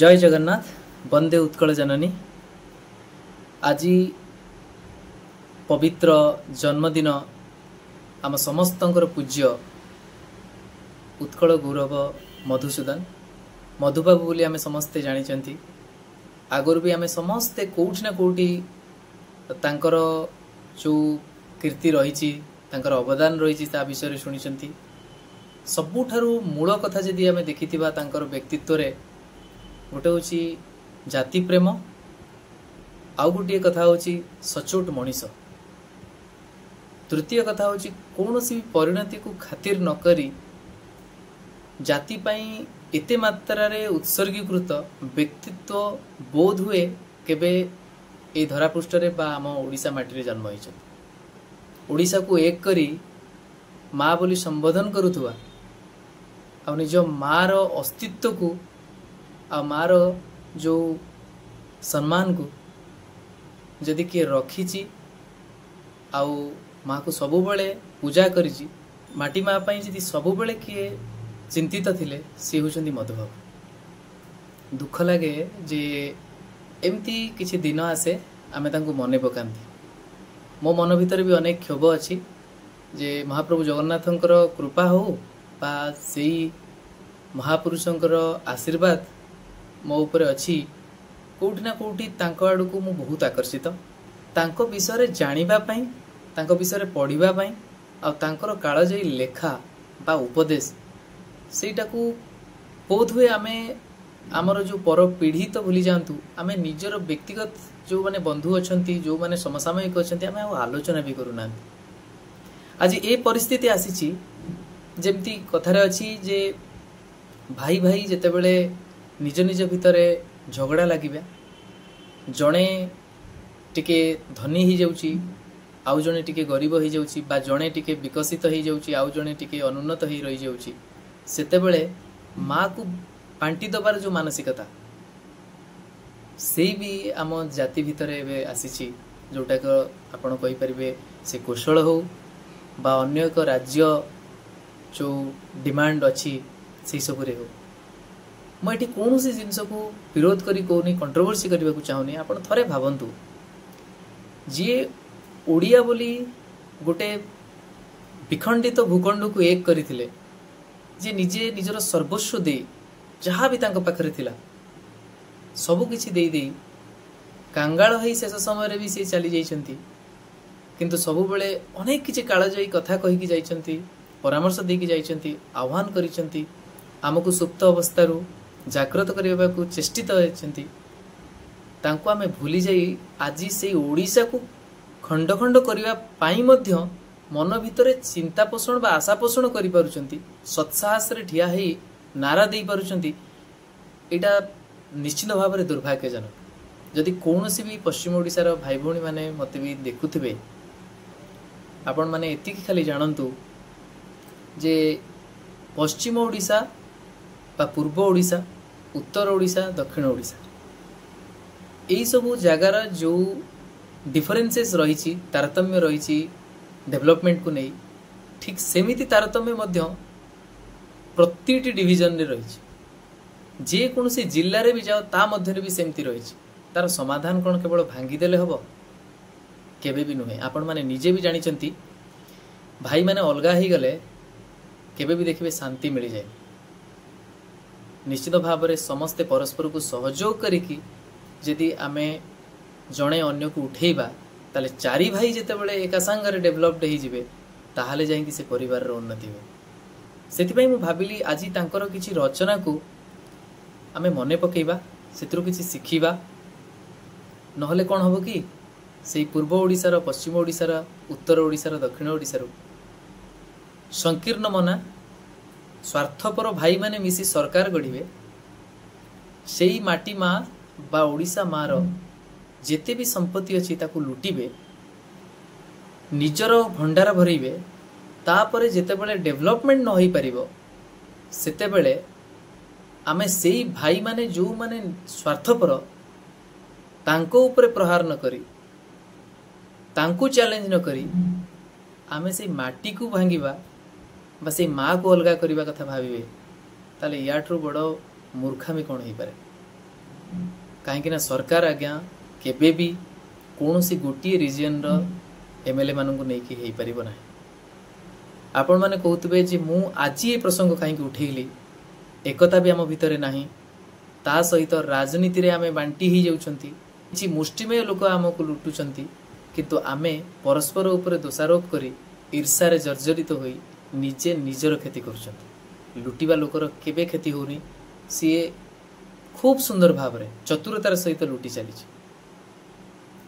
ଜୟ ଜଗନ୍ନାଥ ବନ୍ଦେ ଉତ୍କଳ ଜନନୀ ଆଜି ପବିତ୍ର ଜନ୍ମଦିନ ଆମ ସମସ୍ତଙ୍କର ପୂଜ୍ୟ ଉତ୍କଳ ଗୌରବ ମଧୁସୂଦନ ମଧୁବାବୁ ବୋଲି ଆମେ ସମସ୍ତେ ଜାଣିଛନ୍ତି ଆଗରୁ ବି ଆମେ ସମସ୍ତେ କେଉଁଠି ନା କେଉଁଠି ତାଙ୍କର ଯେଉଁ କୀର୍ତ୍ତି ରହିଛି ତାଙ୍କର ଅବଦାନ ରହିଛି ତା ବିଷୟରେ ଶୁଣିଛନ୍ତି ସବୁଠାରୁ ମୂଳ କଥା ଯଦି ଆମେ ଦେଖିଥିବା ତାଙ୍କର ବ୍ୟକ୍ତିତ୍ୱରେ ଗୋଟେ ହେଉଛି ଜାତିପ୍ରେମ ଆଉ ଗୋଟିଏ କଥା ହେଉଛି ସଚୋଟ ମଣିଷ ତୃତୀୟ କଥା ହେଉଛି କୌଣସି ପରିଣତିକୁ ଖାତିର ନ କରି ଜାତି ପାଇଁ ଏତେ ମାତ୍ରାରେ ଉତ୍ସର୍ଗୀକୃତ ବ୍ୟକ୍ତିତ୍ୱ ବୋଧ ହୁଏ କେବେ ଏଇ ଧରାପୃଷ୍ଠରେ ବା ଆମ ଓଡ଼ିଶା ମାଟିରେ ଜନ୍ମ ହୋଇଛନ୍ତି ଓଡ଼ିଶାକୁ ଏକ କରି ମା' ବୋଲି ସମ୍ବୋଧନ କରୁଥିବା ଆଉ ନିଜ ମାଆର ଅସ୍ତିତ୍ୱକୁ ଆଉ ମାଆର ଯେଉଁ ସମ୍ମାନକୁ ଯଦି କିଏ ରଖିଛି ଆଉ ମାଆକୁ ସବୁବେଳେ ପୂଜା କରିଛି ମାଟି ମାଆ ପାଇଁ ଯଦି ସବୁବେଳେ କିଏ ଚିନ୍ତିତ ଥିଲେ ସିଏ ହେଉଛନ୍ତି ମଧୁବାବୁ ଦୁଃଖ ଲାଗେ ଯେ ଏମିତି କିଛି ଦିନ ଆସେ ଆମେ ତାଙ୍କୁ ମନେ ପକାନ୍ତି ମୋ ମନ ଭିତରେ ବି ଅନେକ କ୍ଷୋଭ ଅଛି ଯେ ମହାପ୍ରଭୁ ଜଗନ୍ନାଥଙ୍କର କୃପା ହଉ ବା ସେଇ ମହାପୁରୁଷଙ୍କର ଆଶୀର୍ବାଦ ମୋ ଉପରେ ଅଛି କେଉଁଠି ନା କେଉଁଠି ତାଙ୍କ ଆଡ଼କୁ ମୁଁ ବହୁତ ଆକର୍ଷିତ ତାଙ୍କ ବିଷୟରେ ଜାଣିବା ପାଇଁ ତାଙ୍କ ବିଷୟରେ ପଢ଼ିବା ପାଇଁ ଆଉ ତାଙ୍କର କାଳଜୟୀ ଲେଖା ବା ଉପଦେଶ ସେଇଟାକୁ ବୋଧହୁଏ ଆମେ ଆମର ଯେଉଁ ପର ପିଢ଼ି ତ ଭୁଲିଯାଆନ୍ତୁ ଆମେ ନିଜର ବ୍ୟକ୍ତିଗତ ଯେଉଁମାନେ ବନ୍ଧୁ ଅଛନ୍ତି ଯେଉଁମାନେ ସମସାମୟିକ ଅଛନ୍ତି ଆମେ ଆଉ ଆଲୋଚନା ବି କରୁନାହାନ୍ତି ଆଜି ଏ ପରିସ୍ଥିତି ଆସିଛି ଯେମିତି କଥାରେ ଅଛି ଯେ ଭାଇ ଭାଇ ଯେତେବେଳେ ନିଜ ନିଜ ଭିତରେ ଝଗଡ଼ା ଲାଗିବା ଜଣେ ଟିକେ ଧନୀ ହୋଇଯାଉଛି ଆଉ ଜଣେ ଟିକେ ଗରିବ ହୋଇଯାଉଛି ବା ଜଣେ ଟିକେ ବିକଶିତ ହୋଇଯାଉଛି ଆଉ ଜଣେ ଟିକେ ଅନୁନ୍ନତ ହୋଇ ରହିଯାଉଛି ସେତେବେଳେ ମାଆକୁ ପାଣ୍ଟି ଦେବାର ଯେଉଁ ମାନସିକତା ସେଇ ବି ଆମ ଜାତି ଭିତରେ ଏବେ ଆସିଛି ଯେଉଁଟାକ ଆପଣ କହିପାରିବେ ସେ କୌଶଳ ହେଉ ବା ଅନ୍ୟ ଏକ ରାଜ୍ୟ ଯେଉଁ ଡିମାଣ୍ଡ ଅଛି ସେହିସବୁରେ ହେଉ ମୁଁ ଏଠି କୌଣସି ଜିନିଷକୁ ବିରୋଧ କରି କହୁନି କଣ୍ଟ୍ରୋଭର୍ସି କରିବାକୁ ଚାହୁଁନି ଆପଣ ଥରେ ଭାବନ୍ତୁ ଯିଏ ଓଡ଼ିଆ ବୋଲି ଗୋଟେ ବିଖଣ୍ଡିତ ଭୂଖଣ୍ଡକୁ ଏକ କରିଥିଲେ ଯିଏ ନିଜେ ନିଜର ସର୍ବସ୍ୱ ଦେଇ ଯାହା ବି ତାଙ୍କ ପାଖରେ ଥିଲା ସବୁକିଛି ଦେଇଦେଇ କାଙ୍ଗାଳ ହୋଇ ଶେଷ ସମୟରେ ବି ସେ ଚାଲିଯାଇଛନ୍ତି କିନ୍ତୁ ସବୁବେଳେ ଅନେକ କିଛି କାଳଜୟୀ କଥା କହିକି ଯାଇଛନ୍ତି ପରାମର୍ଶ ଦେଇକି ଯାଇଛନ୍ତି ଆହ୍ୱାନ କରିଛନ୍ତି ଆମକୁ ସୁପ୍ତ ଅବସ୍ଥାରୁ ଜାଗ୍ରତ କରିବାକୁ ଚେଷ୍ଟିତ ହୋଇଛନ୍ତି ତାଙ୍କୁ ଆମେ ଭୁଲି ଯାଇ ଆଜି ସେଇ ଓଡ଼ିଶାକୁ ଖଣ୍ଡ ଖଣ୍ଡ କରିବା ପାଇଁ ମଧ୍ୟ ମନ ଭିତରେ ଚିନ୍ତା ପୋଷଣ ବା ଆଶା ପୋଷଣ କରିପାରୁଛନ୍ତି ସତ୍ସାହସରେ ଠିଆ ହୋଇ ନାରା ଦେଇପାରୁଛନ୍ତି ଏଇଟା ନିଶ୍ଚିତ ଭାବରେ ଦୁର୍ଭାଗ୍ୟଜନକ ଯଦି କୌଣସି ବି ପଶ୍ଚିମ ଓଡ଼ିଶାର ଭାଇ ଭଉଣୀମାନେ ମୋତେ ବି ଦେଖୁଥିବେ ଆପଣମାନେ ଏତିକି ଖାଲି ଜାଣନ୍ତୁ ଯେ ପଶ୍ଚିମ ଓଡ଼ିଶା বা পূর্ব ওড়িশা উত্তর ওড়িশা দক্ষিণ ওড়িশা এইসবু জায়গার যে ডিফরেন্সেস রয়েছে তারতম্য রয়েছে ডেভেলপমেন্টকু নেই ঠিক সেমিতি তারতম্য মধ্য প্রতিটি ডিভিজনরে রয়েছে ଯେକୌଣସି ଜିଲ୍ଲାରେ ବି ଯାଅ ତା ମଧ୍ୟରେ ବି ସେମିତି ରହିଛି ତାର ସମାଧାନ କ'ଣ କେବଳ ଭାଙ୍ଗିଦେଲେ ହେବ କେବେ ବି ନୁହେଁ ଆପଣମାନେ ନିଜେ ବି ଜାଣିଛନ୍ତି ଭାଇମାନେ ଅଲଗା ହେଇଗଲେ କେବେ ବି ଦେଖିବେ ଶାନ୍ତି ମିଳିଯାଏ ନିଶ୍ଚିତ ଭାବରେ ସମସ୍ତେ ପରସ୍ପରକୁ ସହଯୋଗ କରିକି ଯଦି ଆମେ ଜଣେ ଅନ୍ୟକୁ ଉଠାଇବା ତାହେଲେ ଚାରି ଭାଇ ଯେତେବେଳେ ଏକା ସାଙ୍ଗରେ ଡେଭଲପ୍ଡ ହୋଇଯିବେ ତାହେଲେ ଯାଇକି ସେ ପରିବାରର ଉନ୍ନତି ହୁଏ ସେଥିପାଇଁ ମୁଁ ଭାବିଲି ଆଜି ତାଙ୍କର କିଛି ରଚନାକୁ ଆମେ ମନେ ପକାଇବା ସେଥିରୁ କିଛି ଶିଖିବା ନହେଲେ କ'ଣ ହେବ କି ସେଇ ପୂର୍ବ ଓଡ଼ିଶାର ପଶ୍ଚିମ ଓଡ଼ିଶାର ଉତ୍ତର ଓଡ଼ିଶାର ଦକ୍ଷିଣ ଓଡ଼ିଶାରୁ ସଂକୀର୍ଣ୍ଣ ମନା ସ୍ୱାର୍ଥପର ଭାଇମାନେ ମିଶି ସରକାର ଗଢ଼ିବେ ସେଇ ମାଟି ମା ବା ଓଡ଼ିଶା ମାଆର ଯେତେ ବି ସମ୍ପତ୍ତି ଅଛି ତାକୁ ଲୁଟିବେ ନିଜର ଭଣ୍ଡାର ଭରିବେ ତାପରେ ଯେତେବେଳେ ଡେଭଲପମେଣ୍ଟ ନ ହୋଇପାରିବ ସେତେବେଳେ ଆମେ ସେଇ ଭାଇମାନେ ଯେଉଁମାନେ ସ୍ୱାର୍ଥପର ତାଙ୍କ ଉପରେ ପ୍ରହାର ନ କରି ତାଙ୍କୁ ଚ୍ୟାଲେଞ୍ଜ ନ କରି ଆମେ ସେଇ ମାଟିକୁ ଭାଙ୍ଗିବା ବା ସେଇ ମାଆକୁ ଅଲଗା କରିବା କଥା ଭାବିବେ ତାହେଲେ ୟାଠାରୁ ବଡ଼ ମୂର୍ଖାମୀ କ'ଣ ହେଇପାରେ କାହିଁକିନା ସରକାର ଆଜ୍ଞା କେବେ ବି କୌଣସି ଗୋଟିଏ ରିଜିଅନ୍ର ଏମ୍ ଏଲ୍ ଏ ମାନଙ୍କୁ ନେଇକି ହେଇପାରିବ ନାହିଁ ଆପଣମାନେ କହୁଥିବେ ଯେ ମୁଁ ଆଜି ଏ ପ୍ରସଙ୍ଗ କାହିଁକି ଉଠେଇଲି ଏକତା ବି ଆମ ଭିତରେ ନାହିଁ ତା ସହିତ ରାଜନୀତିରେ ଆମେ ବାଣ୍ଟି ହେଇଯାଉଛନ୍ତି କିଛି ମୁଷ୍ଟିମେୟ ଲୋକ ଆମକୁ ଲୁଟୁଛନ୍ତି କିନ୍ତୁ ଆମେ ପରସ୍ପର ଉପରେ ଦୋଷାରୋପ କରି ଇର୍ଷାରେ ଜର୍ଜରିତ ହୋଇ ନିଜେ ନିଜର କ୍ଷତି କରୁଛନ୍ତି ଲୁଟିବା ଲୋକର କେବେ କ୍ଷତି ହେଉନି ସିଏ ଖୁବ୍ ସୁନ୍ଦର ଭାବରେ ଚତୁରତାର ସହିତ ଲୁଟି ଚାଲିଛି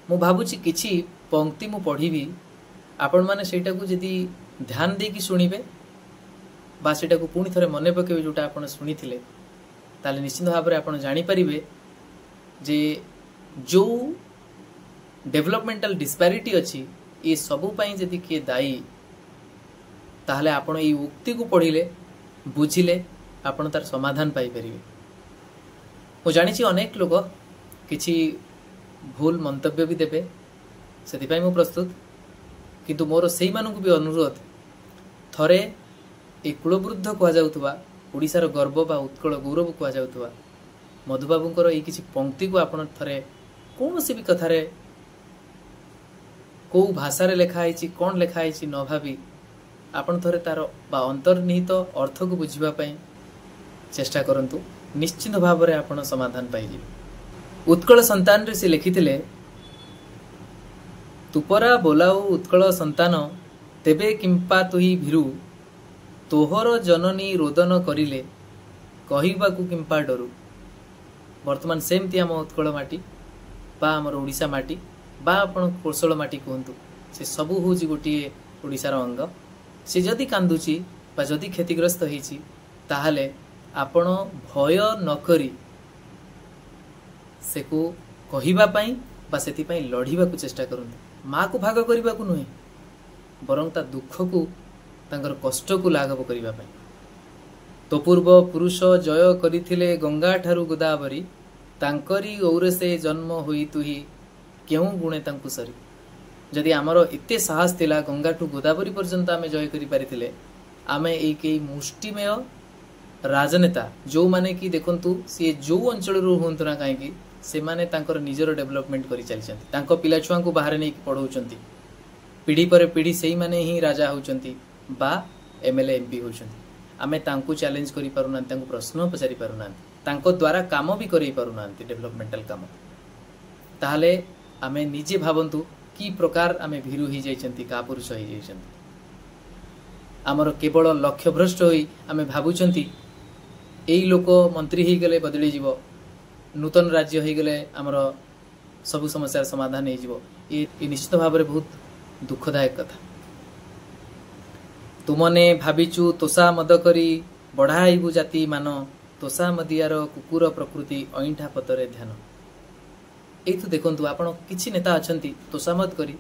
ମୁଁ ଭାବୁଛି କିଛି ପଙ୍କ୍ତି ମୁଁ ପଢ଼ିବି ଆପଣମାନେ ସେଇଟାକୁ ଯଦି ଧ୍ୟାନ ଦେଇକି ଶୁଣିବେ ବା ସେଇଟାକୁ ପୁଣି ଥରେ ମନେ ପକାଇବେ ଯେଉଁଟା ଆପଣ ଶୁଣିଥିଲେ ତାହେଲେ ନିଶ୍ଚିନ୍ତ ଭାବରେ ଆପଣ ଜାଣିପାରିବେ ଯେ ଯେଉଁ ଡେଭଲପମେଣ୍ଟାଲ ଡିସ୍ପାରିଟି ଅଛି ଏସବୁ ପାଇଁ ଯଦି କିଏ ଦାୟୀ ତାହେଲେ ଆପଣ ଏଇ ଉକ୍ତିକୁ ପଢ଼ିଲେ ବୁଝିଲେ ଆପଣ ତାର ସମାଧାନ ପାଇପାରିବେ ମୁଁ ଜାଣିଛି ଅନେକ ଲୋକ କିଛି ଭୁଲ ମନ୍ତବ୍ୟ ବି ଦେବେ ସେଥିପାଇଁ ମୁଁ ପ୍ରସ୍ତୁତ କିନ୍ତୁ ମୋର ସେଇମାନଙ୍କୁ ବି ଅନୁରୋଧ ଥରେ ଏଇ କୁଳବୃଦ୍ଧ କୁହାଯାଉଥିବା ଓଡ଼ିଶାର ଗର୍ବ ବା ଉତ୍କଳ ଗୌରବ କୁହାଯାଉଥିବା ମଧୁବାବୁଙ୍କର ଏଇ କିଛି ପଙ୍କ୍ତିକୁ ଆପଣ ଥରେ କୌଣସି ବି କଥାରେ କେଉଁ ଭାଷାରେ ଲେଖା ହେଇଛି କ'ଣ ଲେଖା ହେଇଛି ନ ଭାବି ଆପଣ ଥରେ ତାର ବା ଅନ୍ତର୍ନିହିତ ଅର୍ଥକୁ ବୁଝିବା ପାଇଁ ଚେଷ୍ଟା କରନ୍ତୁ ନିଶ୍ଚିନ୍ତ ଭାବରେ ଆପଣ ସମାଧାନ ପାଇଯିବେ ଉତ୍କଳ ସନ୍ତାନରେ ସେ ଲେଖିଥିଲେ ତୁପରା ବୋଲାଉ ଉତ୍କଳ ସନ୍ତାନ ତେବେ କିମ୍ପା ତୁହି ଭିରୁ ତୋହର ଜନନୀ ରୋଦନ କରିଲେ କହିବାକୁ କିମ୍ପା ଡରୁ ବର୍ତ୍ତମାନ ସେମିତି ଆମ ଉତ୍କଳ ମାଟି ବା ଆମର ଓଡ଼ିଶା ମାଟି ବା ଆପଣ କୋଶଳ ମାଟି କୁହନ୍ତୁ ସେ ସବୁ ହେଉଛି ଗୋଟିଏ ଓଡ଼ିଶାର ଅଙ୍ଗ ସେ ଯଦି କାନ୍ଦୁଛି ବା ଯଦି କ୍ଷତିଗ୍ରସ୍ତ ହୋଇଛି ତାହେଲେ ଆପଣ ଭୟ ନ କରି ସେକୁ କହିବା ପାଇଁ ବା ସେଥିପାଇଁ ଲଢ଼ିବାକୁ ଚେଷ୍ଟା କରନ୍ତୁ ମାକୁ ଭାଗ କରିବାକୁ ନୁହେଁ ବରଂ ତା ଦୁଃଖକୁ ତାଙ୍କର କଷ୍ଟକୁ ଲାଘବ କରିବା ପାଇଁ ପୂର୍ବ ପୁରୁଷ ଜୟ କରିଥିଲେ ଗଙ୍ଗା ଠାରୁ ଗୋଦାବରୀ ତାଙ୍କରି ଔରସେ ଜନ୍ମ ହୋଇ ତୁହି କେଉଁ ଗୁଣେ ତାଙ୍କୁ ସରି ଯଦି ଆମର ଏତେ ସାହସ ଥିଲା ଗଙ୍ଗାଠୁ ଗୋଦାବରୀ ପର୍ଯ୍ୟନ୍ତ ଆମେ ଜୟ କରିପାରିଥିଲେ ଆମେ ଏଇ କେହି ମୁଷ୍ଟିମେୟ ରାଜନେତା ଯେଉଁମାନେ କି ଦେଖନ୍ତୁ ସିଏ ଯେଉଁ ଅଞ୍ଚଳରୁ ହୁଅନ୍ତୁ ନା କାହିଁକି ସେମାନେ ତାଙ୍କର ନିଜର ଡେଭଲପମେଣ୍ଟ କରିଚାଲିଛନ୍ତି ତାଙ୍କ ପିଲାଛୁଆଙ୍କୁ ବାହାରେ ନେଇକି ପଢ଼ାଉଛନ୍ତି ପିଢ଼ି ପରେ ପିଢ଼ି ସେଇମାନେ ହିଁ ରାଜା ହେଉଛନ୍ତି ବା ଏମ୍ଏଲ୍ଏ ଏମ୍ପି ହେଉଛନ୍ତି ଆମେ ତାଙ୍କୁ ଚ୍ୟାଲେଞ୍ଜ କରିପାରୁନାହାନ୍ତି ତାଙ୍କୁ ପ୍ରଶ୍ନ ପଚାରି ପାରୁନାହାନ୍ତି ତାଙ୍କ ଦ୍ୱାରା କାମ ବି କରେଇ ପାରୁନାହାନ୍ତି ଡେଭଲପମେଣ୍ଟାଲ କାମ ତାହେଲେ ଆମେ ନିଜେ ଭାବନ୍ତୁ କି ପ୍ରକାର ଆମେ ଭୀରୁ ହୋଇଯାଇଛନ୍ତି କାପୁରୁଷ ହୋଇଯାଇଛନ୍ତି ଆମର କେବଳ ଲକ୍ଷ୍ୟଭ୍ରଷ୍ଟ ହୋଇ ଆମେ ଭାବୁଛନ୍ତି ଏଇ ଲୋକ ମନ୍ତ୍ରୀ ହୋଇଗଲେ ବଦଳିଯିବ ନୂତନ ରାଜ୍ୟ ହୋଇଗଲେ ଆମର ସବୁ ସମସ୍ୟାର ସମାଧାନ ହୋଇଯିବ ଏ ଏ ନିଶ୍ଚିତ ଭାବରେ ବହୁତ ଦୁଃଖଦାୟକ କଥା ତୁମନେ ଭାବିଛୁ ତୋଷା ମଦ କରି ବଢ଼ା ହେବୁ ଜାତି ମାନ ତୋଷା ମଦିଆର କୁକୁର ପ୍ରକୃତି ଅଇଁଠା ପତରେ ଧ୍ୟାନ ଏଇଠୁ ଦେଖନ୍ତୁ ଆପଣ କିଛି ନେତା ଅଛନ୍ତି ତୋଷାମତ କରି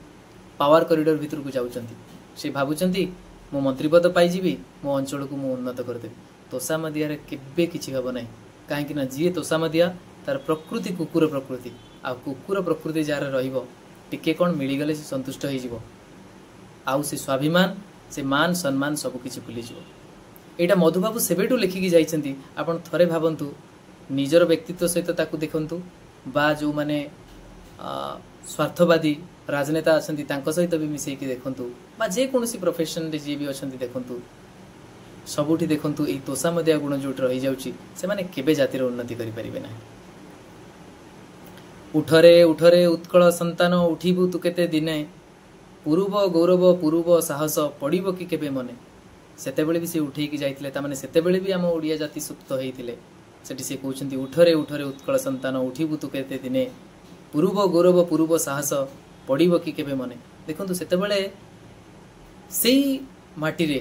ପାୱାର କରିଡର ଭିତରକୁ ଯାଉଛନ୍ତି ସେ ଭାବୁଛନ୍ତି ମୁଁ ମନ୍ତ୍ରୀପଦ ପାଇଯିବି ମୋ ଅଞ୍ଚଳକୁ ମୁଁ ଉନ୍ନତ କରିଦେବି ତୋଷାମ ଦିଆରେ କେବେ କିଛି ହେବ ନାହିଁ କାହିଁକି ନା ଯିଏ ତୋଷାମ ଦିଆ ତାର ପ୍ରକୃତି କୁକୁର ପ୍ରକୃତି ଆଉ କୁକୁର ପ୍ରକୃତି ଯାହାର ରହିବ ଟିକେ କ'ଣ ମିଳିଗଲେ ସେ ସନ୍ତୁଷ୍ଟ ହୋଇଯିବ ଆଉ ସେ ସ୍ୱାଭିମାନ ସେ ମାନ ସମ୍ମାନ ସବୁକିଛି ଭୁଲିଯିବ ଏଇଟା ମଧୁବାବୁ ସେବେଠୁ ଲେଖିକି ଯାଇଛନ୍ତି ଆପଣ ଥରେ ଭାବନ୍ତୁ ନିଜର ବ୍ୟକ୍ତିତ୍ୱ ସହିତ ତାକୁ ଦେଖନ୍ତୁ ବା ଯେଉଁମାନେ ସ୍ୱାର୍ଥବାଦୀ ରାଜନେତା ଅଛନ୍ତି ତାଙ୍କ ସହିତ ବି ମିଶେଇକି ଦେଖନ୍ତୁ ବା ଯେକୌଣସି ପ୍ରଫେସନରେ ଯିଏ ବି ଅଛନ୍ତି ଦେଖନ୍ତୁ ସବୁଠି ଦେଖନ୍ତୁ ଏଇ ତୋଷାମଦିଆ ଗୁଣ ଯେଉଁଠି ରହିଯାଉଛି ସେମାନେ କେବେ ଜାତିର ଉନ୍ନତି କରିପାରିବେ ନାହିଁ ଉଠରେ ଉଠରେ ଉତ୍କଳ ସନ୍ତାନ ଉଠିବୁ ତୁ କେତେ ଦିନେ ପୂର୍ବ ଗୌରବ ପୂର୍ବ ସାହସ ପଡ଼ିବ କି କେବେ ମନେ ସେତେବେଳେ ବି ସେ ଉଠେଇକି ଯାଇଥିଲେ ତାମାନେ ସେତେବେଳେ ବି ଆମ ଓଡ଼ିଆ ଜାତି ସୁପ୍ତ ହେଇଥିଲେ ସେଠି ସେ କହୁଛନ୍ତି ଉଠରେ ଉଠରେ ଉତ୍କଳ ସନ୍ତାନ ଉଠିବୁ ତୁ କେତେ ଦିନେ ପୂର୍ବ ଗୌରବ ପୂର୍ବ ସାହସ ପଡ଼ିବ କି କେବେ ମନେ ଦେଖନ୍ତୁ ସେତେବେଳେ ସେଇ ମାଟିରେ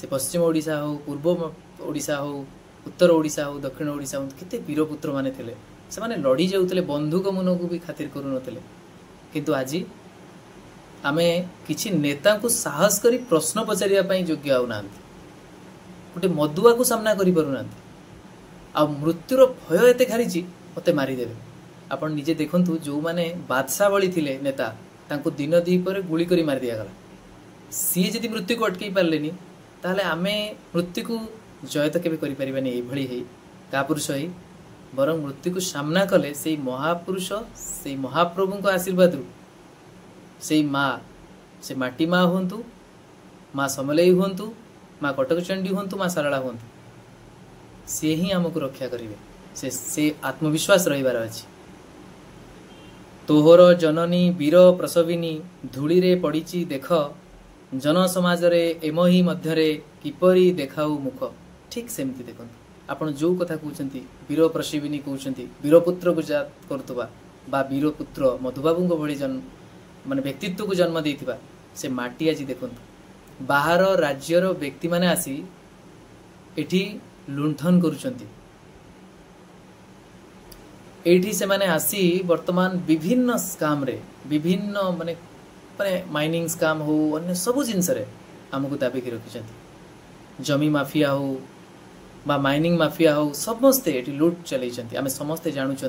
ସେ ପଶ୍ଚିମ ଓଡ଼ିଶା ହେଉ ପୂର୍ବ ଓଡ଼ିଶା ହେଉ ଉତ୍ତର ଓଡ଼ିଶା ହେଉ ଦକ୍ଷିଣ ଓଡ଼ିଶା ହେଉ କେତେ ବୀରପୁତ୍ରମାନେ ଥିଲେ ସେମାନେ ଲଢ଼ି ଯାଉଥିଲେ ବନ୍ଧୁକ ମନକୁ ବି ଖାତିର କରୁନଥିଲେ କିନ୍ତୁ ଆଜି ଆମେ କିଛି ନେତାଙ୍କୁ ସାହସ କରି ପ୍ରଶ୍ନ ପଚାରିବା ପାଇଁ ଯୋଗ୍ୟ ହେଉନାହାନ୍ତି ଗୋଟେ ମଦୁଆକୁ ସାମ୍ନା କରିପାରୁନାହାନ୍ତି ଆଉ ମୃତ୍ୟୁର ଭୟ ଏତେ ଘାରିଛି ମୋତେ ମାରିଦେବେ ଆପଣ ନିଜେ ଦେଖନ୍ତୁ ଯେଉଁମାନେ ବାଦଶାହ ଭଳି ଥିଲେ ନେତା ତାଙ୍କୁ ଦିନ ଦ୍ୱିପରେ ଗୁଳି କରି ମାରି ଦିଆଗଲା ସିଏ ଯଦି ମୃତ୍ୟୁକୁ ଅଟକାଇ ପାରିଲେନି ତାହେଲେ ଆମେ ମୃତ୍ୟୁକୁ ଜୟ ତ କେବେ କରିପାରିବାନି ଏଇଭଳି ହେଇ ତା ପୁରୁଷ ହେଇ ବରଂ ମୃତ୍ୟୁକୁ ସାମ୍ନା କଲେ ସେଇ ମହାପୁରୁଷ ସେଇ ମହାପ୍ରଭୁଙ୍କ ଆଶୀର୍ବାଦରୁ ସେଇ ମା ସେ ମାଟି ମା ହୁଅନ୍ତୁ ମା ସମଲେଇ ହୁଅନ୍ତୁ ମା କଟକଚଣ୍ଡୀ ହୁଅନ୍ତୁ ମା ସାରଳା ହୁଅନ୍ତୁ ସିଏ ହିଁ ଆମକୁ ରକ୍ଷା କରିବେ ସେ ସେ ଆତ୍ମବିଶ୍ୱାସ ରହିବାର ଅଛି ତୋହର ଜନନୀ ବୀର ପ୍ରସବିନୀ ଧୂଳିରେ ପଡ଼ିଛି ଦେଖ ଜନସମାଜରେ ଏମହି ମଧ୍ୟରେ କିପରି ଦେଖାଉ ମୁଖ ଠିକ୍ ସେମିତି ଦେଖନ୍ତୁ ଆପଣ ଯେଉଁ କଥା କହୁଛନ୍ତି ବୀର ପ୍ରସବିନୀ କହୁଛନ୍ତି ବୀରପୁତ୍ରକୁ ଯା କରୁଥିବା ବା ବୀରପୁତ୍ର ମଧୁବାବୁଙ୍କ ଭଳି ମାନେ ବ୍ୟକ୍ତିତ୍ୱକୁ ଜନ୍ମ ଦେଇଥିବା ସେ ମାଟି ଆଜି ଦେଖନ୍ତୁ ବାହାର ରାଜ୍ୟର ବ୍ୟକ୍ତିମାନେ ଆସି ଏଠି लुन्ठन एभिन्न स्कामिङ स्काम हौ अन्य सबै जिस दाबीक र जमि माफिया हौ बा मिङ माफिया हौ समस्तै लुट चलै आमे समस्तै जान्थ्यो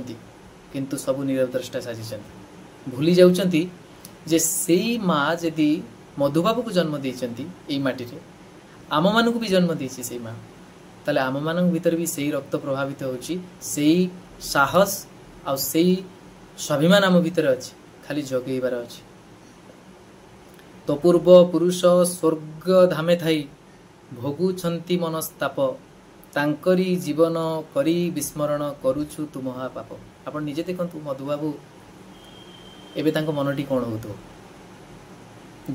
कि सबै निरवद्रेष्ठा सा भुलीउँछ माधुबाबु जन्मदिन यही मात्रै आम म जन्म दिएपछि ତାହେଲେ ଆମମାନଙ୍କ ଭିତରେ ବି ସେଇ ରକ୍ତ ପ୍ରଭାବିତ ହେଉଛି ସେଇ ସାହସ ଆଉ ସେଇ ସ୍ୱାଭିମାନ ଆମ ଭିତରେ ଅଛି ଖାଲି ଜଗେଇବାର ଅଛି ତପୂର୍ବ ପୁରୁଷ ସ୍ୱର୍ଗ ଧାମେ ଥାଇ ଭୋଗୁଛନ୍ତି ମନସ୍ତାପ ତାଙ୍କରି ଜୀବନ କରି ବିସ୍ମରଣ କରୁଛୁ ତୁ ମହାପାପ ଆପଣ ନିଜେ ଦେଖନ୍ତୁ ମଧୁବାବୁ ଏବେ ତାଙ୍କ ମନଟି କ'ଣ ହଉଥିବ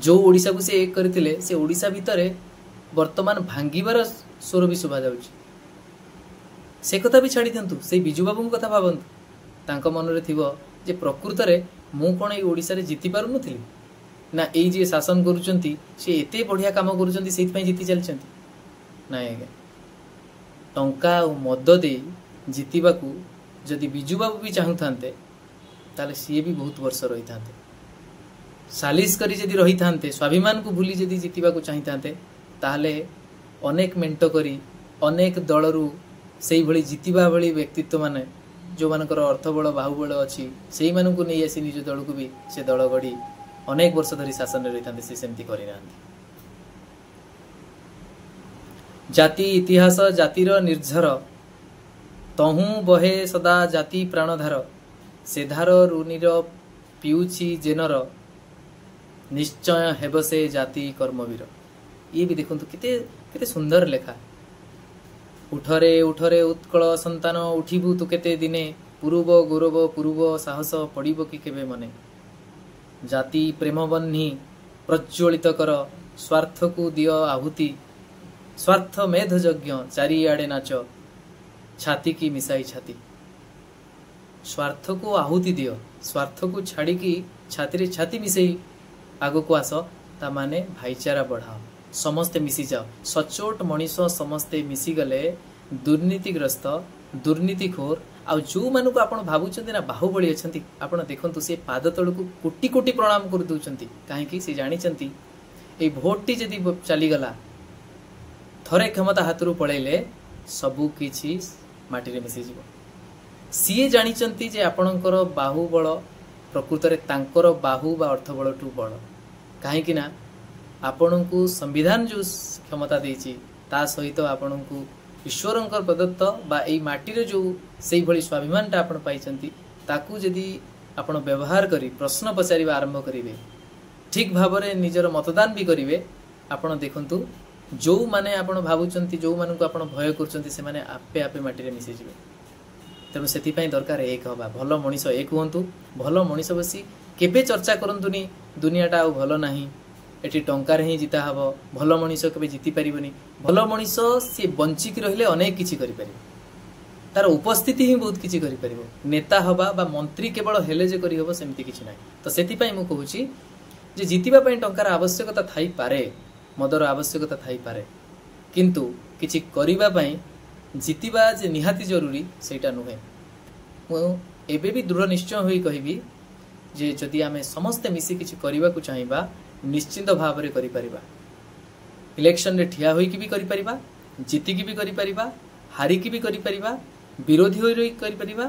ଯେଉଁ ଓଡ଼ିଶାକୁ ସେ ଏ କରିଥିଲେ ସେ ଓଡ଼ିଶା ଭିତରେ ବର୍ତ୍ତମାନ ଭାଙ୍ଗିବାର ସ୍ୱର ବି ଶୁଭାଯାଉଛି ସେ କଥା ବି ଛାଡ଼ି ଦିଅନ୍ତୁ ସେଇ ବିଜୁବାବୁଙ୍କ କଥା ଭାବନ୍ତୁ ତାଙ୍କ ମନରେ ଥିବ ଯେ ପ୍ରକୃତରେ ମୁଁ କ'ଣ ଏଇ ଓଡ଼ିଶାରେ ଜିତିପାରୁନଥିଲି ନା ଏଇ ଯିଏ ଶାସନ କରୁଛନ୍ତି ସିଏ ଏତେ ବଢ଼ିଆ କାମ କରୁଛନ୍ତି ସେଇଥିପାଇଁ ଜିତି ଚାଲିଛନ୍ତି ନାଇଁ ଆଜ୍ଞା ଟଙ୍କା ଆଉ ମଦ ଦେଇ ଜିତିବାକୁ ଯଦି ବିଜୁବାବୁ ବି ଚାହୁଁଥାନ୍ତେ ତାହେଲେ ସିଏ ବି ବହୁତ ବର୍ଷ ରହିଥାନ୍ତେ ସାଲିସ କରି ଯଦି ରହିଥାନ୍ତେ ସ୍ୱାଭିମାନଙ୍କୁ ଭୁଲି ଯଦି ଜିତିବାକୁ ଚାହିଁଥାନ୍ତେ ତାହେଲେ ଅନେକ ମେଣ୍ଟ କରି ଅନେକ ଦଳରୁ ସେଇଭଳି ଜିତିବା ଭଳି ବ୍ୟକ୍ତିତ୍ୱମାନେ ଯେଉଁମାନଙ୍କର ଅର୍ଥବଳ ବାହୁବଳ ଅଛି ସେଇମାନଙ୍କୁ ନେଇ ଆସି ନିଜ ଦଳକୁ ବି ସେ ଦଳ ଗଢ଼ି ଅନେକ ବର୍ଷ ଧରି ଶାସନରେ ରହିଥାନ୍ତି ସେ ସେମିତି କରିନାହାନ୍ତି ଜାତି ଇତିହାସ ଜାତିର ନିର୍ଝର ତହୁଁ ବହେ ସଦା ଜାତି ପ୍ରାଣଧାର ସେଧାର ରୁନିର ପିଉଛି ଜେନର ନିଶ୍ଚୟ ହେବ ସେ ଜାତି କର୍ମବୀର ଇଏ ବି ଦେଖନ୍ତୁ କେତେ କେତେ ସୁନ୍ଦର ଲେଖା ଉଠରେ ଉଠରେ ଉତ୍କଳ ସନ୍ତାନ ଉଠିବୁ ତୁ କେତେ ଦିନେ ପୂର୍ବ ଗୌରବ ପୂର୍ବ ସାହସ ପଡ଼ିବ କି କେବେ ମନେ ଜାତି ପ୍ରେମ ବହ୍ନି ପ୍ରଜ୍ୱଳିତ କର ସ୍ୱାର୍ଥକୁ ଦିଅ ଆହୁତି ସ୍ୱାର୍ଥ ମେଧ ଯଜ୍ଞ ଚାରିଆଡ଼େ ନାଚ ଛାତି କି ମିଶାଇ ଛାତି ସ୍ୱାର୍ଥକୁ ଆହୁତି ଦିଅ ସ୍ୱାର୍ଥକୁ ଛାଡ଼ିକି ଛାତିରେ ଛାତି ମିଶାଇ ଆଗକୁ ଆସ ତା ମାନେ ଭାଇଚାରା ବଢ଼ାଅ ସମସ୍ତେ ମିଶିଯାଅ ସଚୋଟ ମଣିଷ ସମସ୍ତେ ମିଶିଗଲେ ଦୁର୍ନୀତିଗ୍ରସ୍ତ ଦୁର୍ନୀତିଖୋର ଆଉ ଯେଉଁମାନଙ୍କୁ ଆପଣ ଭାବୁଛନ୍ତି ନା ବାହୁବଳି ଅଛନ୍ତି ଆପଣ ଦେଖନ୍ତୁ ସେ ପାଦ ତଳକୁ କୋଟି କୋଟି ପ୍ରଣାମ କରିଦେଉଛନ୍ତି କାହିଁକି ସେ ଜାଣିଛନ୍ତି ଏଇ ଭୋଟଟି ଯଦି ଚାଲିଗଲା ଥରେ କ୍ଷମତା ହାତରୁ ପଳେଇଲେ ସବୁକିଛି ମାଟିରେ ମିଶିଯିବ ସିଏ ଜାଣିଛନ୍ତି ଯେ ଆପଣଙ୍କର ବାହୁବଳ ପ୍ରକୃତରେ ତାଙ୍କର ବାହୁ ବା ଅର୍ଥବଳଠୁ ବଳ କାହିଁକି ନା ଆପଣଙ୍କୁ ସମ୍ବିଧାନ ଯେଉଁ କ୍ଷମତା ଦେଇଛି ତା ସହିତ ଆପଣଙ୍କୁ ଈଶ୍ୱରଙ୍କର ପ୍ରଦତ୍ତ ବା ଏଇ ମାଟିର ଯେଉଁ ସେଇଭଳି ସ୍ୱାଭିମାନଟା ଆପଣ ପାଇଛନ୍ତି ତାକୁ ଯଦି ଆପଣ ବ୍ୟବହାର କରି ପ୍ରଶ୍ନ ପଚାରିବା ଆରମ୍ଭ କରିବେ ଠିକ୍ ଭାବରେ ନିଜର ମତଦାନ ବି କରିବେ ଆପଣ ଦେଖନ୍ତୁ ଯେଉଁମାନେ ଆପଣ ଭାବୁଛନ୍ତି ଯେଉଁମାନଙ୍କୁ ଆପଣ ଭୟ କରୁଛନ୍ତି ସେମାନେ ଆପେ ଆପେ ମାଟିରେ ମିଶିଯିବେ ତେଣୁ ସେଥିପାଇଁ ଦରକାର ଏକ ହେବା ଭଲ ମଣିଷ ଏକ ହୁଅନ୍ତୁ ଭଲ ମଣିଷ ବସି କେବେ ଚର୍ଚ୍ଚା କରନ୍ତୁନି ଦୁନିଆଟା ଆଉ ଭଲ ନାହିଁ ଏଠି ଟଙ୍କାରେ ହିଁ ଜିତା ହେବ ଭଲ ମଣିଷ କେବେ ଜିତିପାରିବନି ଭଲ ମଣିଷ ସିଏ ବଞ୍ଚିକି ରହିଲେ ଅନେକ କିଛି କରିପାରିବ ତାର ଉପସ୍ଥିତି ହିଁ ବହୁତ କିଛି କରିପାରିବ ନେତା ହେବା ବା ମନ୍ତ୍ରୀ କେବଳ ହେଲେ ଯେ କରିହେବ ସେମିତି କିଛି ନାହିଁ ତ ସେଥିପାଇଁ ମୁଁ କହୁଛି ଯେ ଜିତିବା ପାଇଁ ଟଙ୍କାର ଆବଶ୍ୟକତା ଥାଇପାରେ ମଦର ଆବଶ୍ୟକତା ଥାଇପାରେ କିନ୍ତୁ କିଛି କରିବା ପାଇଁ ଜିତିବା ଯେ ନିହାତି ଜରୁରୀ ସେଇଟା ନୁହେଁ ମୁଁ ଏବେ ବି ଦୃଢ଼ ନିଶ୍ଚୟ ହୋଇ କହିବି ଯେ ଯଦି ଆମେ ସମସ୍ତେ ମିଶି କିଛି କରିବାକୁ ଚାହିଁବା ନିଶ୍ଚିନ୍ତ ଭାବରେ କରିପାରିବା ଇଲେକ୍ସନରେ ଠିଆ ହୋଇକି ବି କରିପାରିବା ଜିତିକି ବି କରିପାରିବା ହାରିକି ବି କରିପାରିବା ବିରୋଧୀ ହୋଇ ରହି କରିପାରିବା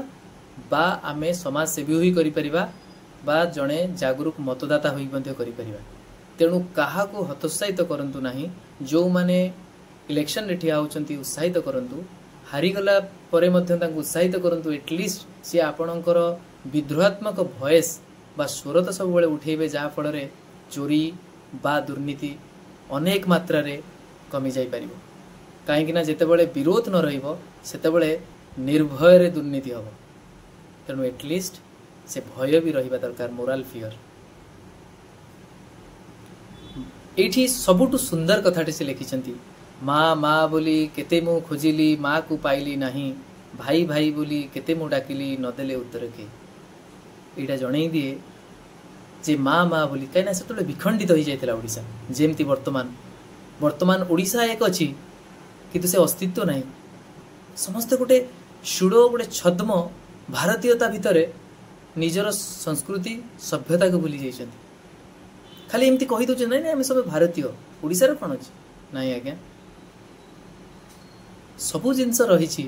ବା ଆମେ ସମାଜସେବୀ ହୋଇ କରିପାରିବା ବା ଜଣେ ଜାଗରୁକ ମତଦାତା ହୋଇ ମଧ୍ୟ କରିପାରିବା ତେଣୁ କାହାକୁ ହତୋତ୍ସାହିତ କରନ୍ତୁ ନାହିଁ ଯେଉଁମାନେ ଇଲେକ୍ସନରେ ଠିଆ ହେଉଛନ୍ତି ଉତ୍ସାହିତ କରନ୍ତୁ ହାରିଗଲା ପରେ ମଧ୍ୟ ତାଙ୍କୁ ଉତ୍ସାହିତ କରନ୍ତୁ ଏଟଲିଷ୍ଟ ସିଏ ଆପଣଙ୍କର ବିଦ୍ରୋହାତ୍ମକ ଭଏସ୍ ବା ସ୍ୱର ତ ସବୁବେଳେ ଉଠାଇବେ ଯାହାଫଳରେ चोरी बा दुर्नीति अनेक मात्रा कमी जा पार कहीं जितेबले विरोध न रतबले निर्भय दुर्नीति हम तेणु एटलिस्ट से भय भी रहा दरकार मोराल फियर ये सबुठ सुंदर कथाटे से लिखिंट माँ माँ बोली के खोजिली माँ को पाइली ना भाई भाई बोली के डाकिली नदे उत्तर के यहाँ जनई दिए ଯେ ମା ମା ବୋଲି କାହିଁକିନା ସେତେବେଳେ ବିଖଣ୍ଡିତ ହେଇଯାଇଥିଲା ଓଡ଼ିଶା ଯେମିତି ବର୍ତ୍ତମାନ ବର୍ତ୍ତମାନ ଓଡ଼ିଶା ଏକ ଅଛି କିନ୍ତୁ ସେ ଅସ୍ତିତ୍ୱ ନାହିଁ ସମସ୍ତେ ଗୋଟେ ସୁଡ଼ ଗୋଟେ ଛଦ୍ମ ଭାରତୀୟତା ଭିତରେ ନିଜର ସଂସ୍କୃତି ସଭ୍ୟତାକୁ ଭୁଲି ଯାଇଛନ୍ତି ଖାଲି ଏମିତି କହିଦେଉଛନ୍ତି ନାଇଁ ନାଇଁ ଆମେ ସବୁ ଭାରତୀୟ ଓଡ଼ିଶାର କ'ଣ ଅଛି ନାଇଁ ଆଜ୍ଞା ସବୁ ଜିନିଷ ରହିଛି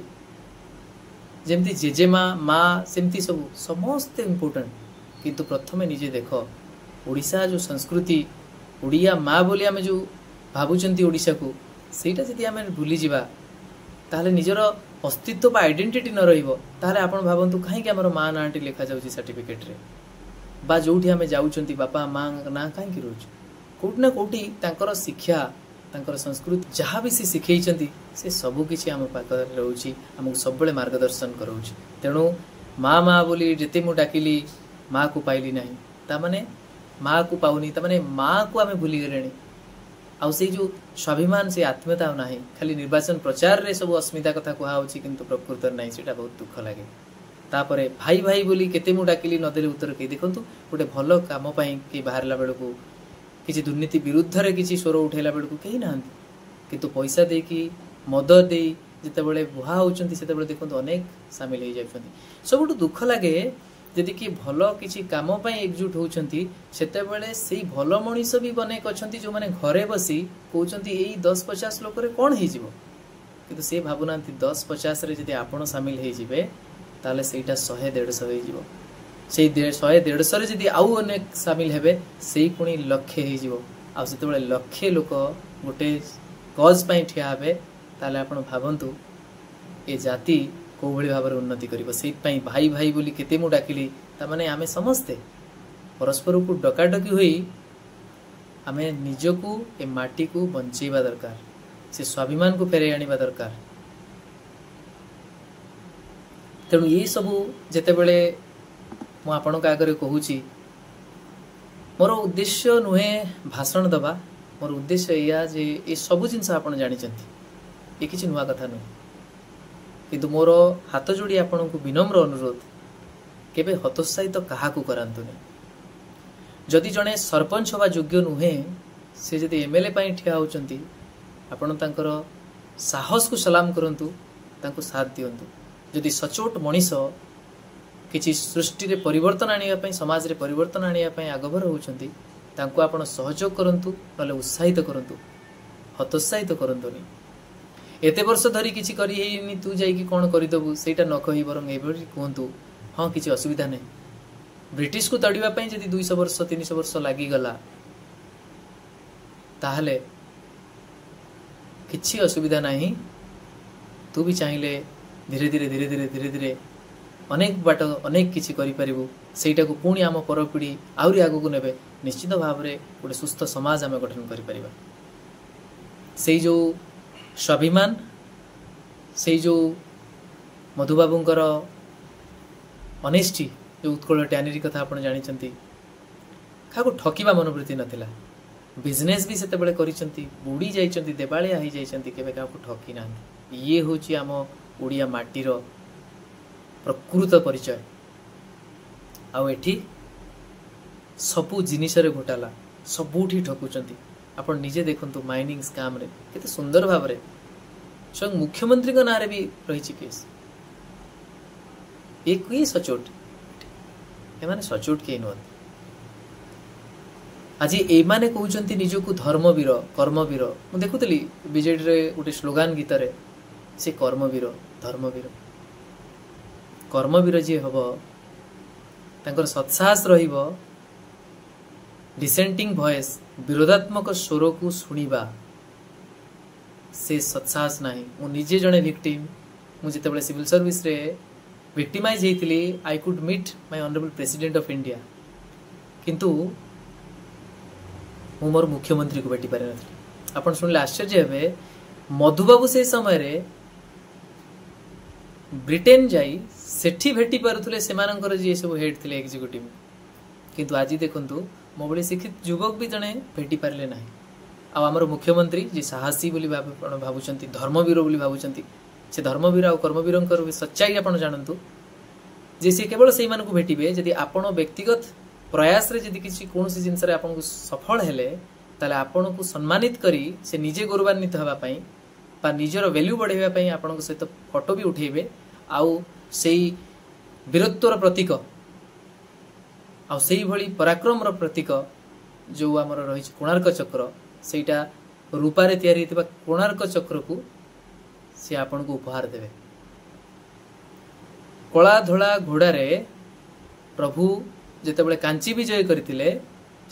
ଯେମିତି ଜେଜେମା ମା ସେମିତି ସବୁ ସମସ୍ତେ ଇମ୍ପୋର୍ଟାଣ୍ଟ କିନ୍ତୁ ପ୍ରଥମେ ନିଜେ ଦେଖ ଓଡ଼ିଶା ଯେଉଁ ସଂସ୍କୃତି ଓଡ଼ିଆ ମା ବୋଲି ଆମେ ଯେଉଁ ଭାବୁଛନ୍ତି ଓଡ଼ିଶାକୁ ସେଇଟା ଯଦି ଆମେ ଭୁଲିଯିବା ତାହେଲେ ନିଜର ଅସ୍ତିତ୍ୱ ବା ଆଇଡେଣ୍ଟିଟି ନ ରହିବ ତାହେଲେ ଆପଣ ଭାବନ୍ତୁ କାହିଁକି ଆମର ମା ନାଁଟି ଲେଖାଯାଉଛି ସାର୍ଟିଫିକେଟ୍ରେ ବା ଯେଉଁଠି ଆମେ ଯାଉଛନ୍ତି ବାପା ମା ନାଁ କାହିଁକି ରହୁଛି କେଉଁଠି ନା କେଉଁଠି ତାଙ୍କର ଶିକ୍ଷା ତାଙ୍କର ସଂସ୍କୃତି ଯାହା ବି ସେ ଶିଖେଇଛନ୍ତି ସେ ସବୁକିଛି ଆମ ପାଖରେ ରହୁଛି ଆମକୁ ସବୁବେଳେ ମାର୍ଗଦର୍ଶନ କରାଉଛି ତେଣୁ ମା ମା ବୋଲି ଯେତେ ମୁଁ ଡାକିଲି माँ को पाइली ना मैंने माँ को पाऊनी मैंने माँ को आम भूलीगले आई जो स्वाभिमान से आत्मीयता ना खाली निर्वाचन प्रचार में सब अस्मिता कथ कह कितु प्रकृत ना से बहुत दुख लगे तापर भाई भाई बोली के डाकिली नदे उत्तर कि देखूँ गोटे भल कम कि बाहर बेलू किसी दुर्नीति विरुद्ध किसी स्वर उठेला बेलू कहीं ना कि पैसा दे कि मद दे जिते बुहा होती देखते अनेक सामिल हो जाती सबुठ दुख लगे ଯଦି କିଏ ଭଲ କିଛି କାମ ପାଇଁ ଏକଜୁଟ ହେଉଛନ୍ତି ସେତେବେଳେ ସେଇ ଭଲ ମଣିଷ ବି ଅନେକ ଅଛନ୍ତି ଯେଉଁମାନେ ଘରେ ବସି କହୁଛନ୍ତି ଏଇ ଦଶ ପଚାଶ ଲୋକରେ କ'ଣ ହେଇଯିବ କିନ୍ତୁ ସେ ଭାବୁନାହାନ୍ତି ଦଶ ପଚାଶରେ ଯଦି ଆପଣ ସାମିଲ ହେଇଯିବେ ତାହେଲେ ସେଇଟା ଶହେ ଦେଢ଼ଶହ ହେଇଯିବ ସେଇ ଶହେ ଦେଢ଼ଶହରେ ଯଦି ଆଉ ଅନେକ ସାମିଲ ହେବେ ସେଇ ପୁଣି ଲକ୍ଷେ ହେଇଯିବ ଆଉ ସେତେବେଳେ ଲକ୍ଷେ ଲୋକ ଗୋଟେ କଜ୍ ପାଇଁ ଠିଆ ହେବେ ତାହେଲେ ଆପଣ ଭାବନ୍ତୁ ଏ ଜାତି କେଉଁଭଳି ଭାବରେ ଉନ୍ନତି କରିବ ସେଇଥିପାଇଁ ଭାଇ ଭାଇ ବୋଲି କେତେ ମୁଁ ଡାକିଲି ତାମାନେ ଆମେ ସମସ୍ତେ ପରସ୍ପରକୁ ଡକାଡକି ହୋଇ ଆମେ ନିଜକୁ ଏ ମାଟିକୁ ବଞ୍ଚେଇବା ଦରକାର ସେ ସ୍ୱାଭିମାନକୁ ଫେରାଇ ଆଣିବା ଦରକାର ତେଣୁ ଏଇସବୁ ଯେତେବେଳେ ମୁଁ ଆପଣଙ୍କ ଆଗରେ କହୁଛି ମୋର ଉଦ୍ଦେଶ୍ୟ ନୁହେଁ ଭାଷଣ ଦେବା ମୋର ଉଦ୍ଦେଶ୍ୟ ଏହା ଯେ ଏସବୁ ଜିନିଷ ଆପଣ ଜାଣିଛନ୍ତି ଏ କିଛି ନୂଆ କଥା ନୁହେଁ କିନ୍ତୁ ମୋର ହାତ ଯୋଡ଼ି ଆପଣଙ୍କୁ ବିନମ୍ର ଅନୁରୋଧ କେବେ ହତୋତ୍ସାହିତ କାହାକୁ କରାନ୍ତୁନି ଯଦି ଜଣେ ସରପଞ୍ଚ ହେବା ଯୋଗ୍ୟ ନୁହେଁ ସେ ଯଦି ଏମ୍ ଏଲ୍ ଏ ପାଇଁ ଠିଆ ହେଉଛନ୍ତି ଆପଣ ତାଙ୍କର ସାହସକୁ ସଲାମ କରନ୍ତୁ ତାଙ୍କୁ ସାଥ ଦିଅନ୍ତୁ ଯଦି ସଚୋଟ ମଣିଷ କିଛି ସୃଷ୍ଟିରେ ପରିବର୍ତ୍ତନ ଆଣିବା ପାଇଁ ସମାଜରେ ପରିବର୍ତ୍ତନ ଆଣିବା ପାଇଁ ଆଗଭର ହେଉଛନ୍ତି ତାଙ୍କୁ ଆପଣ ସହଯୋଗ କରନ୍ତୁ ନହେଲେ ଉତ୍ସାହିତ କରନ୍ତୁ ହତୋତ୍ସାହିତ କରନ୍ତୁନି ଏତେ ବର୍ଷ ଧରି କିଛି କରି ହେଇନି ତୁ ଯାଇକି କ'ଣ କରିଦେବୁ ସେଇଟା ନ କହି ବରଂ ଏଭଳି କୁହନ୍ତୁ ହଁ କିଛି ଅସୁବିଧା ନାହିଁ ବ୍ରିଟିଶକୁ ତଡ଼ିବା ପାଇଁ ଯଦି ଦୁଇଶହ ବର୍ଷ ତିନିଶହ ବର୍ଷ ଲାଗିଗଲା ତାହେଲେ କିଛି ଅସୁବିଧା ନାହିଁ ତୁ ବି ଚାହିଁଲେ ଧୀରେ ଧୀରେ ଧୀରେ ଧୀରେ ଧୀରେ ଧୀରେ ଅନେକ ବାଟ ଅନେକ କିଛି କରିପାରିବୁ ସେଇଟାକୁ ପୁଣି ଆମ ପରପିଢ଼ି ଆହୁରି ଆଗକୁ ନେବେ ନିଶ୍ଚିତ ଭାବରେ ଗୋଟେ ସୁସ୍ଥ ସମାଜ ଆମେ ଗଠନ କରିପାରିବା ସେଇ ଯେଉଁ ସ୍ୱାଭିମାନ ସେଇ ଯେଉଁ ମଧୁବାବୁଙ୍କର ଅନିଷ୍ଠି ଯେଉଁ ଉତ୍କଳ ଟ୍ୟାନେରି କଥା ଆପଣ ଜାଣିଛନ୍ତି କାହାକୁ ଠକିବା ମନୋବୃତ୍ତି ନଥିଲା ବିଜନେସ୍ ବି ସେତେବେଳେ କରିଛନ୍ତି ବୁଡ଼ି ଯାଇଛନ୍ତି ଦେବାଳିଆ ହେଇଯାଇଛନ୍ତି କେବେ କାହାକୁ ଠକି ନାହାନ୍ତି ଇଏ ହେଉଛି ଆମ ଓଡ଼ିଆ ମାଟିର ପ୍ରକୃତ ପରିଚୟ ଆଉ ଏଠି ସବୁ ଜିନିଷରେ ଘୋଟାଲା ସବୁଠି ଠକୁଛନ୍ତି ଆପଣ ନିଜେ ଦେଖନ୍ତୁ ମାଇନିଂ ସ୍କାମରେ କେତେ ସୁନ୍ଦର ଭାବରେ ସ୍ୱୟଂ ମୁଖ୍ୟମନ୍ତ୍ରୀଙ୍କ ନାଁରେ ବି ରହିଛି କେସ୍ ଏ କିଏ ସଚୋଟ ଏମାନେ ସଚୋଟ କେହି ନୁହନ୍ତି ଆଜି ଏମାନେ କହୁଛନ୍ତି ନିଜକୁ ଧର୍ମବୀର କର୍ମବୀର ମୁଁ ଦେଖୁଥିଲି ବିଜେଡ଼ିରେ ଗୋଟେ ସ୍ଲୋଗାନ ଗୀତରେ ସେ କର୍ମବୀର ଧର୍ମବୀର କର୍ମବୀର ଯିଏ ହେବ ତାଙ୍କର ସତ୍ସାହସ ରହିବ ଡିସେଣ୍ଟିଂ ଭଏସ୍ ବିରୋଧାତ୍ମକ ସ୍ୱରକୁ ଶୁଣିବା ସେ ସତ୍ସାହସ ନାହିଁ ମୁଁ ନିଜେ ଜଣେ ଭିକ୍ଟିମ୍ ମୁଁ ଯେତେବେଳେ ସିଭିଲ୍ ସର୍ଭିସରେ ଭିକ୍ଟିମାଇଜ୍ ହେଇଥିଲି I could meet my honourable president of India କିନ୍ତୁ ମୁଁ ମୋର ମୁଖ୍ୟମନ୍ତ୍ରୀକୁ ଭେଟି ପାରିନଥିଲି ଆପଣ ଶୁଣିଲେ ଆଶ୍ଚର୍ଯ୍ୟ ହେବେ ମଧୁବାବୁ ସେହି ସମୟରେ ବ୍ରିଟେନ୍ ଯାଇ ସେଠି ଭେଟି ପାରୁଥିଲେ ସେମାନଙ୍କର ଯିଏ ସବୁ ହେଡ୍ ଥିଲେ ଏକ୍ଜିକ୍ୟୁଟିଭ୍ କିନ୍ତୁ ଆଜି ଦେଖନ୍ତୁ ମୋଭଳି ଶିକ୍ଷିତ ଯୁବକ ବି ଜଣେ ଭେଟି ପାରିଲେ ନାହିଁ ଆଉ ଆମର ମୁଖ୍ୟମନ୍ତ୍ରୀ ଯିଏ ସାହସୀ ବୋଲି ଆପଣ ଭାବୁଛନ୍ତି ଧର୍ମବୀର ବୋଲି ଭାବୁଛନ୍ତି ସେ ଧର୍ମବୀର ଆଉ କର୍ମବୀରଙ୍କର ବି ସଚ୍ଚାଇ ଆପଣ ଜାଣନ୍ତୁ ଯେ ସେ କେବଳ ସେଇମାନଙ୍କୁ ଭେଟିବେ ଯଦି ଆପଣ ବ୍ୟକ୍ତିଗତ ପ୍ରୟାସରେ ଯଦି କିଛି କୌଣସି ଜିନିଷରେ ଆପଣଙ୍କୁ ସଫଳ ହେଲେ ତାହେଲେ ଆପଣଙ୍କୁ ସମ୍ମାନିତ କରି ସେ ନିଜେ ଗୌରବାନ୍ୱିତ ହେବା ପାଇଁ ବା ନିଜର ଭ୍ୟାଲ୍ୟୁ ବଢ଼ାଇବା ପାଇଁ ଆପଣଙ୍କ ସହିତ ଫଟୋ ବି ଉଠାଇବେ ଆଉ ସେଇ ବୀରତ୍ୱର ପ୍ରତୀକ ଆଉ ସେଇଭଳି ପରାକ୍ରମର ପ୍ରତୀକ ଯେଉଁ ଆମର ରହିଛି କୋଣାର୍କ ଚକ୍ର ସେଇଟା ରୂପାରେ ତିଆରି ହେଇଥିବା କୋଣାର୍କ ଚକ୍ରକୁ ସେ ଆପଣଙ୍କୁ ଉପହାର ଦେବେ କଳା ଘୋଡ଼ାରେ ପ୍ରଭୁ ଯେତେବେଳେ କାଞ୍ଚି ବିଜୟ କରିଥିଲେ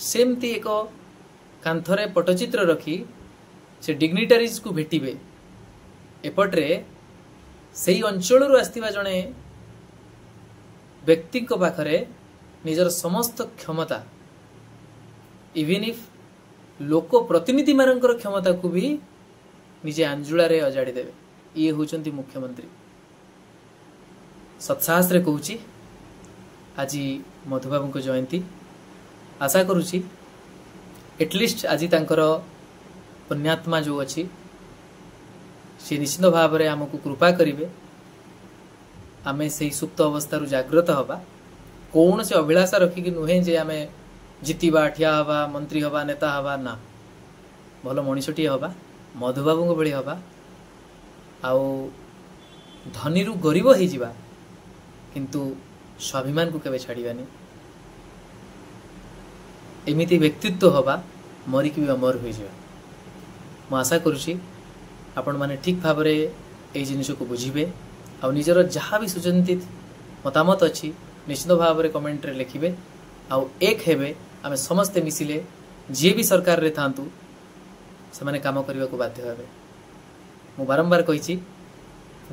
ସେମିତି ଏକ କାନ୍ଥରେ ପଟ୍ଟଚିତ୍ର ରଖି ସେ ଡିଗ୍ନିଟାରିଜ୍କୁ ଭେଟିବେ ଏପଟରେ ସେଇ ଅଞ୍ଚଳରୁ ଆସିଥିବା ଜଣେ ବ୍ୟକ୍ତିଙ୍କ ପାଖରେ ନିଜର ସମସ୍ତ କ୍ଷମତା ଇଭିନ୍ ଇଫ୍ ଲୋକ ପ୍ରତିନିଧିମାନଙ୍କର କ୍ଷମତାକୁ ବି ନିଜେ ଆଞ୍ଜୁଳାରେ ଅଜାଡ଼ି ଦେବେ ଇଏ ହେଉଛନ୍ତି ମୁଖ୍ୟମନ୍ତ୍ରୀ ସତ୍ସାହସରେ କହୁଛି ଆଜି ମଧୁବାବୁଙ୍କ ଜୟନ୍ତୀ ଆଶା କରୁଛି ଏଟଲିଷ୍ଟ ଆଜି ତାଙ୍କର ପୁଣ୍ୟାତ୍ମା ଯେଉଁ ଅଛି ସେ ନିଶ୍ଚିନ୍ତ ଭାବରେ ଆମକୁ କୃପା କରିବେ ଆମେ ସେହି ସୁପ୍ତ ଅବସ୍ଥାରୁ ଜାଗ୍ରତ ହେବା କୌଣସି ଅଭିଳାଷା ରଖିକି ନୁହେଁ ଯେ ଆମେ ଜିତିବା ଠିଆ ହେବା ମନ୍ତ୍ରୀ ହେବା ନେତା ହେବା ନା ଭଲ ମଣିଷଟିଏ ହେବା ମଧୁବାବୁଙ୍କ ଭଳି ହେବା ଆଉ ଧନୀରୁ ଗରିବ ହେଇଯିବା କିନ୍ତୁ ସ୍ୱାଭିମାନକୁ କେବେ ଛାଡ଼ିବାନି ଏମିତି ବ୍ୟକ୍ତିତ୍ୱ ହେବା ମରିକି ବି ଅମର ହୋଇଯିବା ମୁଁ ଆଶା କରୁଛି ଆପଣମାନେ ଠିକ୍ ଭାବରେ ଏଇ ଜିନିଷକୁ ବୁଝିବେ ଆଉ ନିଜର ଯାହା ବି ସୁଚିନ୍ତିତ ମତାମତ ଅଛି ନିଶ୍ଚିତ ଭାବରେ କମେଣ୍ଟରେ ଲେଖିବେ ଆଉ ଏକ ହେବେ ଆମେ ସମସ୍ତେ ମିଶିଲେ ଯିଏ ବି ସରକାରରେ ଥାଆନ୍ତୁ ସେମାନେ କାମ କରିବାକୁ ବାଧ୍ୟ ହେବେ ମୁଁ ବାରମ୍ବାର କହିଛି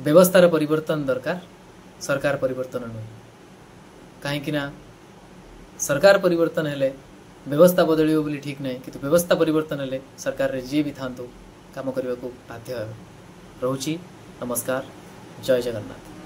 ବ୍ୟବସ୍ଥାର ପରିବର୍ତ୍ତନ ଦରକାର ସରକାର ପରିବର୍ତ୍ତନ ନୁହେଁ କାହିଁକିନା ସରକାର ପରିବର୍ତ୍ତନ ହେଲେ ବ୍ୟବସ୍ଥା ବଦଳିବ ବୋଲି ଠିକ୍ ନାହିଁ କିନ୍ତୁ ବ୍ୟବସ୍ଥା ପରିବର୍ତ୍ତନ ହେଲେ ସରକାରରେ ଯିଏ ବି ଥାଆନ୍ତୁ କାମ କରିବାକୁ ବାଧ୍ୟ ହେବେ ରହୁଛି ନମସ୍କାର ଜୟ ଜଗନ୍ନାଥ